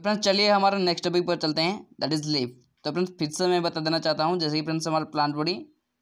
तो फ्रेंड्स चलिए हमारा नेक्स्ट टॉपिक पर चलते हैं दैट इज़ लीफ तो फ्रेंड्स फिर से मैं बता देना चाहता हूँ जैसे कि फ्रेंड्स हमारे प्लांट बॉडी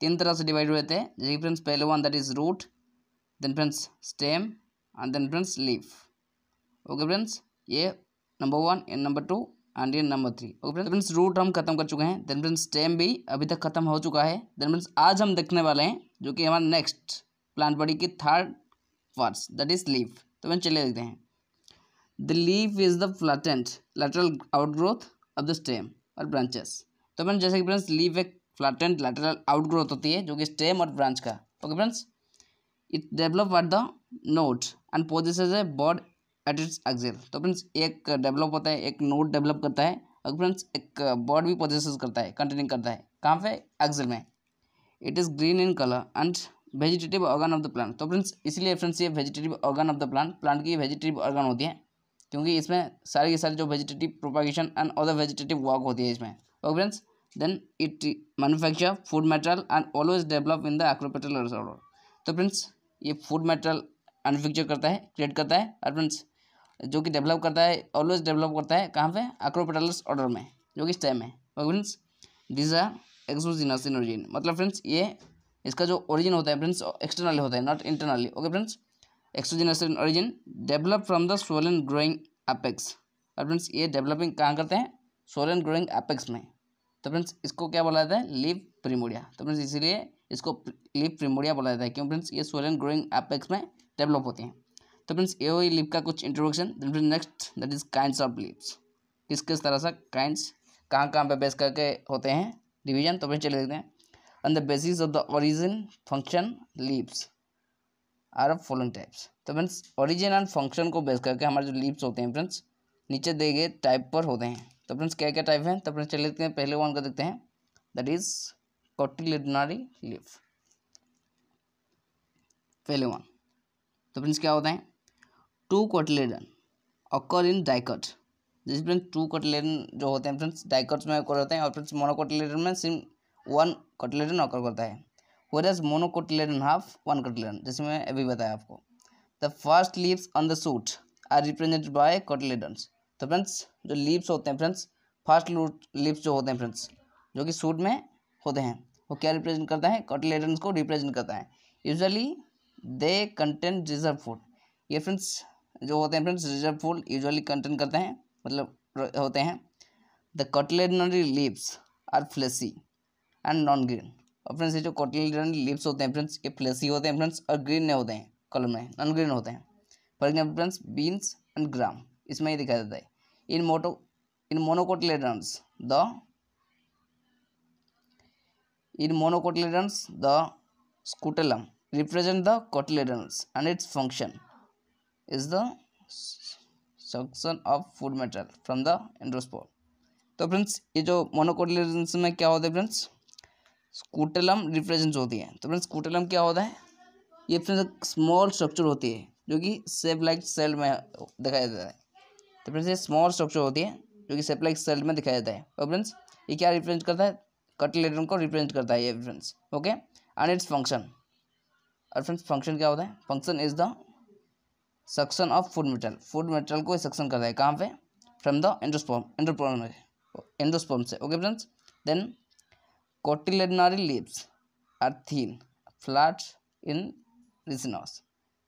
तीन तरह से डिवाइड हुए थे जैसे कि फ्रेंड्स पहले one that is root then friends stem and then friends leaf okay friends ये number one and number two and ये number three okay friends root हम खत्म कर चुके हैं देन फ्रेंड्स स्टेम भी अभी तक खत्म हो चुका है देन फ्रेंड्स आज हम देखने वाले हैं जो कि हमारा नेक्स्ट प्लांट बॉडी की third parts that is leaf तो फ्रेंड्स चलिए देखते हैं the leave is the flattened lateral outgrowth of the stem और ब्रांचेस तो फ्रेंड्स जैसे कि फ्रेंड्स लीव एक फ्लटेंट लेटरल आउटग्रोथ होती है जो कि स्टेम और ब्रांच का okay friends it develop at the node and possess a bud at its axil तो फ्रेंड्स एक डेवलप होता है एक नोट डेवलप करता है और फ्रेंड्स एक बॉड भी पोजिस करता है कंटेनिंग करता है कहाँ पे एक्सिल में it is green in colour and vegetative organ of the plant तो फ्रेंड्स इसलिए फ्रेंड्स ये vegetative organ of the plant plant की वेजिटेटिव ऑर्गन होती है क्योंकि इसमें सारे के सारे जो vegetative propagation and other vegetative work होती है इसमें okay friends then it manufacture food material and always develop in the acropetal तो फ्रेंड्स ये फूड मेटेरियल मैनुफैक्चर करता है क्रिएट करता है और फ्रेंड्स जो कि डेवलप करता है ऑलवेज डेवलप करता है कहाँ पे एक्रोपेटल ऑर्डर में जो कि स्टेम है okay friends this are exogenous in origin मतलब फ्रेंड्स ये इसका जो ओरिजिन होता है फ्रेंड्स एक्सटर्नली होता है not internally okay friends exogenous origin develop from the swollen growing apex और फ्रेंड्स ये डेवलपिंग कहाँ करते हैं सोलन ग्रोइंग अपेक्स में तो फ्रेंड्स इसको क्या बोला जाता है लीव प्रीमोडिया तो फ्रेंड्स इसीलिए इसको लीव प्रीमोडिया बोला जाता है क्यों फ्रेंड्स ये सोलन ग्रोइंग अपेक्स में डेवलप होते हैं तो फ्रेंड्स ये हुई लीव का कुछ introduction next that is kinds of leaves किस किस तरह से काइंड्स कहाँ कहाँ पर बेस करके होते हैं डिवीजन तो फ्रेंड्स चले देखते हैं on the basis of the origin function leaves are of following types तो फ्रेंड्स ओरिजिन एंड फंक्शन को बेस करके हमारे जो लीव्स होते हैं फ्रेंड्स नीचे दिए गए टाइप पर होते हैं तो फ्रेंड्स क्या क्या टाइप हैं तो फ्रेंड्स चले देखते हैं पहले वन को देखते हैं दैट इज कॉटिलेडनरी लीफ पहले वन तो फ्रेंड्स क्या होता है टू कॉटिलेडन अकर इन डाइकट जिस फ्रेंड्स टू कटलेटन जो होते हैं फ्रेंड्स डाइकट्स में अकर होते हैं और फ्रेंड्स मोनोकोटिलेटन में सिम वन कटलेटन अकर करता है whereas monocotyledon have one cotyledon जैसे मैं अभी बताया आपको the first leaves on the shoot are represented by cotyledons तो फ्रेंड्स जो लीव्स होते हैं फ्रेंड्स फर्स्ट लीव्स जो होते हैं फ्रेंड्स जो कि सूट में होते हैं वो क्या रिप्रेजेंट करता है कोटिलेडन्स को रिप्रेजेंट करता है usually they content reserve food ये फ्रेंड्स जो होते हैं friends reserve food usually content करते हैं मतलब होते हैं the cotyledonary leaves are fleshy and non green और फ्रेंड्स ये जो कॉटिलन लिप्स होते हैं फ्रेंड्स ये फ्लेसी होते हैं फ्रेंड्स और ग्रीन नहीं होते हैं कलर में नॉन ग्रीन होते हैं for example friends beans and gram इसमें ये दिखाया जाता है इन मोटो in monocotyledons the in monocotyledons the scutellum represent the cotyledons and its function is the suction of food material from the endosperm तो friends ये जो मोनोकोटिलेडन्स में क्या होते हैं फ्रेंड्स स्कूटलम रिप्रेजेंट होती है तो फ्रेंड्स स्कूटलम क्या होता है ये फ्रेंड स्मॉल स्ट्रक्चर होती है जो कि सेप लाइक सेल में दिखाया जाता है तो फ्रेंड्स ये स्मॉल स्ट्रक्चर होती है जो कि सेप लाइक सेल में दिखाया जाता है और तो फ्रेंड्स ये क्या रिप्रेजेंट करता है कटलेटन को रिप्रेजेंट करता है ये friends okay and its function और फ्रेंड्स फंक्शन क्या होता है function is the suction of food material food material को सक्शन करता है कहाँ पे from the endosperm endosperm endosperm से okay friends then cotyledonary leaves are thin, flat in resinous.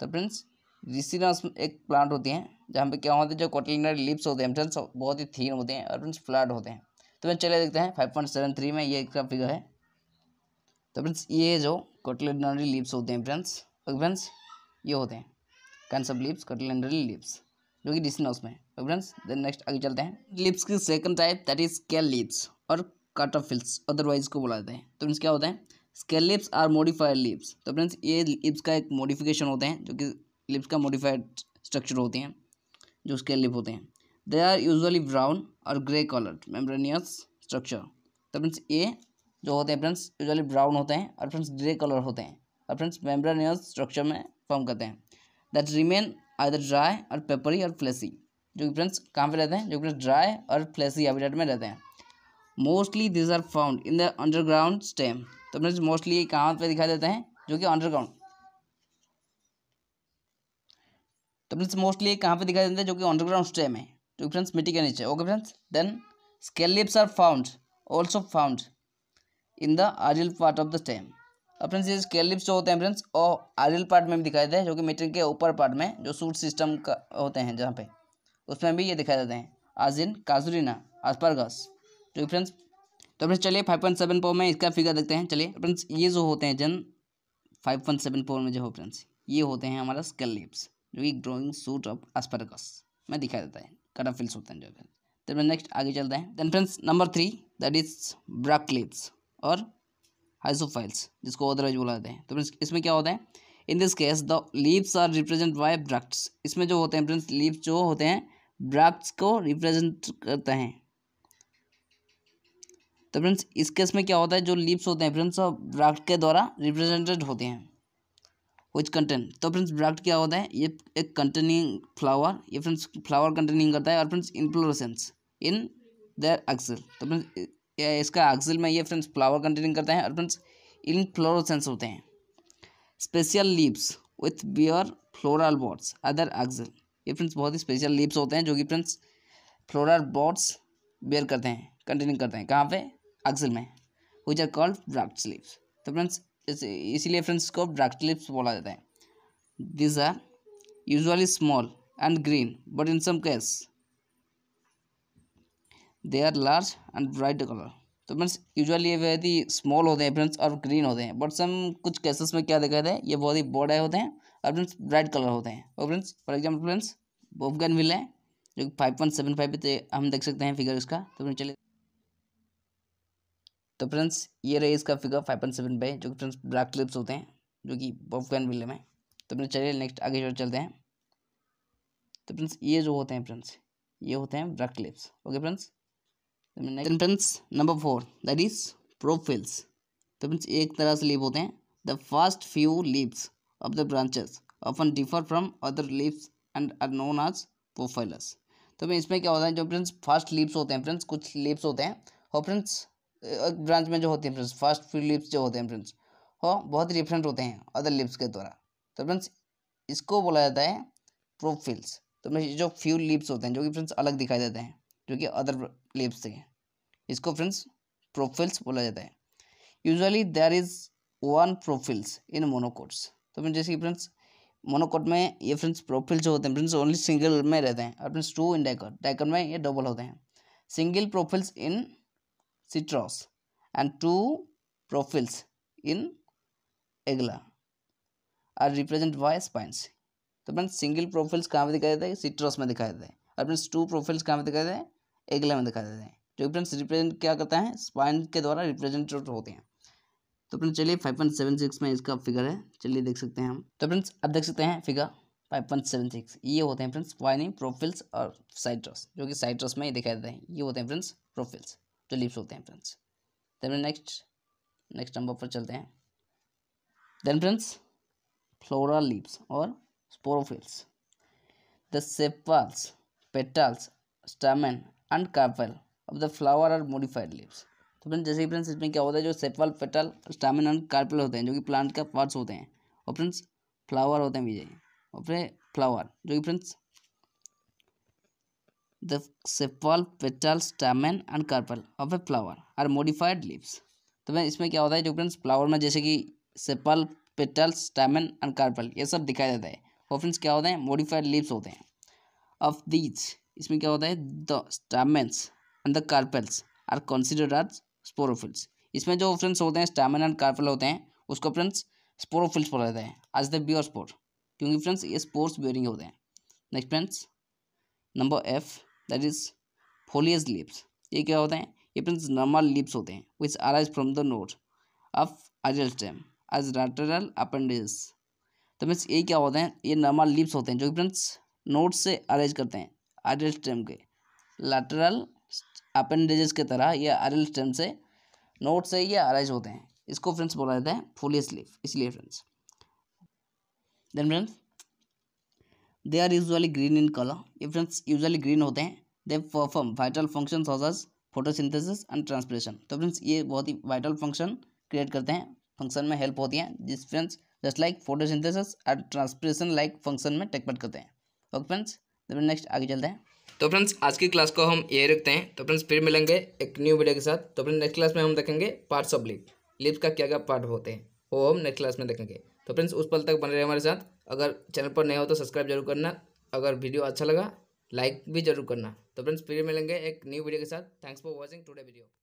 तो फ्रेंड्स रिसिनस एक प्लांट होती हैं जहाँ पे क्या होते हैं जो कोटिलिनरी लिप्स होते हैं फ्रेंड्स बहुत ही थीन होते हैं और फ्रेंड्स फ्लैट होते हैं तो फिर चले देखते हैं फाइव पॉइंट सेवन थ्री में ये इसका फिगर है तो फ्रेंड्स ये जो कोटिलिनरी लिप्स होते हैं फ्रेंड्स ओके फ्रेंड्स ये होते हैं कंसेप्ट लिप्स कोटिलिनरी लिप्स जो कि रिसिनस में फ्रेंड्स देन नेक्स्ट आगे चलते हैं लिप्स की second type that is scale leaves और काटाफिल्स अदरवाइज को बोला जाता है तो फ्रेंड्स क्या होता है scale leaves are modified leaves तो फ्रेंड्स ये लिप्स का एक मॉडिफिकेशन होते हैं जो कि लिप्स का मॉडिफाइड स्ट्रक्चर होते हैं जो स्केल लिप होते हैं दे आर यूजली ब्राउन और ग्रे कलर्ड मेम्ब्रेनियस स्ट्रक्चर तो फ्रेंड्स ये जो होते हैं फ्रेंड्स यूजली ब्राउन होते हैं और फ्रेंड्स ग्रे कलर होते हैं और फ्रेंड्स मेम्ब्रेनियस स्ट्रक्चर में फॉर्म करते हैं दैट रिमेन आइदर ड्राई और पेपरी और फ्लेसी जो कि फ्रेंड्स कहाँ पर रहते हैं जो कि ड्राई और फ्लेसी हैबिटेट में रहते हैं mostly these are found in the underground stem तो अपने मोस्टली कहाँ पर दिखाई देते हैं जो कि अंडरग्राउंड तो फ्रेंड्स मोस्टली कहाँ पे दिखाई देते हैं जो कि अंडरग्राउंड स्टेम है तो फ्रेंड्स मिट्टी के नीचे okay friends then scale leaves are found also found in the aerial part of the stem अब फ्रेंड्स ये स्केलिप्स जो होते हैं फ्रेंड्स वो आरियल पार्ट में भी दिखाई देते हैं जो कि मिट्टी के ऊपर पार्ट में जो सूट सिस्टम का होते हैं जहाँ पे उसमें भी ये दिखाई देते हैं आज इन काजुरीना आस्पारगस तो फ्रेंड्स तो फ्रेंड्स चलिए फाइव पॉइंट सेवन फोर में इसका फिगर देखते हैं चलिए फ्रेंड्स ये जो होते हैं जन फाइव पॉइंट सेवन फोर में जो हो फ्रेंड्स ये होते हैं हमारा स्केल लिप्स जो कि ग्रोइंग सूट ऑफ एस्पेरगस में दिखाई देता है फिल्स होते हैं जो फ्रेंड्स तो फिर नेक्स्ट आगे चलते हैं then friends number three that is bract leaves और हाइसोफाइल्स जिसको अदरवाइज बोला जाता है तो फ्रेंड्स इसमें क्या होता है in this case the leaves are represent by bracts इसमें जो होते हैं फ्रेंड्स लीव्स जो होते हैं ब्रक्ट्स को रिप्रेजेंट करते हैं तो फ्रेंड्स इस केस में क्या होता है जो लिप्स होते हैं फ्रेंड्स ब्राक्ट के द्वारा रिप्रेजेंटेड होते हैं विच कंटेंट तो फ्रेंड्स ब्राक्ट क्या होता है ये एक कंटेनिंग फ्लावर ये फ्रेंड्स फ्लावर कंटेनिंग करता है और friends inflorescence in their axil तो फ्रेंड्स इसका एक्सल में ये फ्रेंड्स फ्लावर कंटेनिंग करता है और फ्रेंड्स फ्लोरोसेंस होते हैं special leaves with bear floral buds other axil ये फ्रेंड्स बहुत ही स्पेशल लिप्स होते हैं जो कि फ्रेंड्स फ्लोरल बॉड्स बियर करते हैं कंटेनिंग करते हैं कहाँ पे अक्सल में which are called bract leaves तो फ्रेंड्स इसीलिए फ्रेंड्स को ब्राक्ट स्लिप्स बोला जाता है this are usually small and green but in some cases they are large and bright तो फ्रेंड्स यूजुअली ये बहुत ही स्मॉल होते हैं फ्रेंड्स और ग्रीन होते हैं बट सम कुछ केसेस में क्या देखा जाता है ये बहुत ही बड़े होते हैं और फ्रेंड्स ब्राइट कलर होते हैं और friends for example friends bougainvillea है जो फाइव पॉइंट सेवन फाइव पे हम देख सकते हैं फिगर इसका तो फ्रेंड्स चलिए तो फ्रेंड्स ये रहे इसका figure five point seven b जो कि फ्रेंड्स ब्लैक क्लिप्स होते हैं जो कि पॉपकॉर्न विले में तो फ्रेंड्स चलिए नेक्स्ट आगे जो चलते हैं तो फ्रेंड्स ये जो होते हैं फ्रेंड्स ये होते हैं bract leaves okay friends friends number four that is prophylls तो फ्रेंड्स एक तरह से लीप होते हैं the first few leaves of the branches often differ from other leaves and are known as prophylls तो फिर इसमें क्या होता है जो फ्रेंड्स फर्स्ट लीप्स होते हैं फ्रेंड्स कुछ लीप्स होते हैं और फ्रेंड्स ब्रांच में जो होते हैं फ्रेंड्स फर्स्ट फ्यू लिप्स जो होते हैं फ्रेंड्स हो हाँ, बहुत ही डिफरेंट होते हैं अदर लिप्स के द्वारा तो फ्रेंड्स इसको बोला जाता है प्रोफिल्स तो फ्रेंड्स जो फ्यू लिप्स होते हैं जो कि फ्रेंड्स अलग दिखाई देते हैं जो कि अदर लिप्स से इसको फ्रेंड्स प्रोफिल्स बोला जाता है usually there is one prophylls in monocots तो फिर जैसे कि फ्रेंड्स मोनोकोट में ये फ्रेंड्स प्रोफिल्स जो होते हैं फ्रेंड्स ओनली सिंगल में रहते हैं और friends two in dicot dicot में ये डबल होते हैं single prophylls in citrus and two profiles in agla are represent by spines तो फ्रेंड्स सिंगल प्रोफाइल्स कहाँ पे दिखाई देते हैं सिट्रस में दिखाई देते हैं और फ्रेंड्स टू प्रोफाइल्स कहाँ पे दिखाई देते हैं एगला में दिखाई देते हैं जो फ्रेंड्स रिप्रेजेंट क्या करता है स्पाइन के द्वारा रिप्रेजेंटेड होते हैं तो फ्रेंड चलिए फाइव पॉइंट सेवन सिक्स में इसका फिगर है चलिए देख सकते हैं हम तो फ्रेंड्स अब देख सकते हैं figure five point seven six ये होते हैं फ्रेंड्स वाइनिंग प्रोफिल्स और साइट्रस जो कि साइट्रस में ही दिखाई देते हैं ये होते हैं फ्रेंड्स प्रोफिल्स तो चलिए होते हैं friends then next next number पर चलते हैं देन फ्रेंड्स फ्लोरल लीव्स और sporophylls the sepals petals stamen and carpel of the flower are modified leaves तो फ्रेंड्स जैसे कि फ्रेंड्स इसमें क्या होता है जो sepal petal stamen and carpel होते हैं जो कि प्लांट का पार्ट्स होते हैं और फ्रेंड्स फ्लावर होते हैं विजय और फिर फ्लावर जो कि friends The sepal petal stamen and carpel of a flower are modified leaves. तो मैं इसमें क्या होता है जो फ्रेंड्स फ्लावर में जैसे कि sepal petal stamen and carpel ये सब दिखाई देता है और फ्रेंड्स क्या होते हैं मॉडिफाइड लीव्स होते हैं ऑफ दीज इसमें क्या होता है the stamens and the carpels are considered as sporophylls इसमें जो फ्रेंड्स होते हैं स्टैमन एंड कार्पल होते हैं उसको फ्रेंड्स स्पोरोफिल्स बोला जाता है आज द बियर स्पोर क्योंकि फ्रेंड्स ये स्पोर्ट्स बियरिंग होते हैं next friends number F that is foliage leaves ये क्या होते हैं ये फ्रेंड्स नॉर्मल लिप्स होते हैं which arise from the node of axial stem as lateral appendages तो मीन्स ये क्या होते हैं ये नॉर्मल लिप्स होते हैं जो कि फ्रेंड्स नोट से अरेंज करते हैं आरल स्टेम के लैटरल अपेंडेजेस के तरह ये आरल स्टेम से नोट से ये अरेंज होते हैं इसको फ्रेंड्स बोला जाता है फुलिस लिप इसलिए friends then friends they are usually green in colour ये फ्रेंड्स यूजली ग्रीन होते हैं दे परफॉर्म वाइटल फंक्शन सॉजर्स फोटोसिंथेसिस एंड ट्रांसप्रेशन तो फ्रेंड्स ये बहुत ही वाइटल फंक्शन क्रिएट करते हैं फंक्शन में हेल्प होती है जिस friends just like photosynthesis and transpiration like function में टेकपट करते हैं ओके फ्रेंड्स तो फिर नेक्स्ट आगे चलते हैं तो फ्रेंड्स आज की क्लास को हम यही रखते हैं तो फ्रेंड्स फिर मिलेंगे एक न्यू वीडियो के साथ तो फ्रेंड्स नेक्स्ट क्लास में हम देखेंगे पार्ट्स ऑफ लिप लिप्स का क्या क्या पार्ट होते हैं वो हम नेक्स्ट क्लास में देखेंगे तो फ्रेंड्स उस पल तक बने रहे हमारे साथ अगर चैनल पर नया हो तो सब्सक्राइब जरूर करना अगर वीडियो अच्छा लगा लाइक भी जरूर करना तो फ्रेंड्स फिर मिलेंगे एक न्यू वीडियो के साथ thanks for watching today video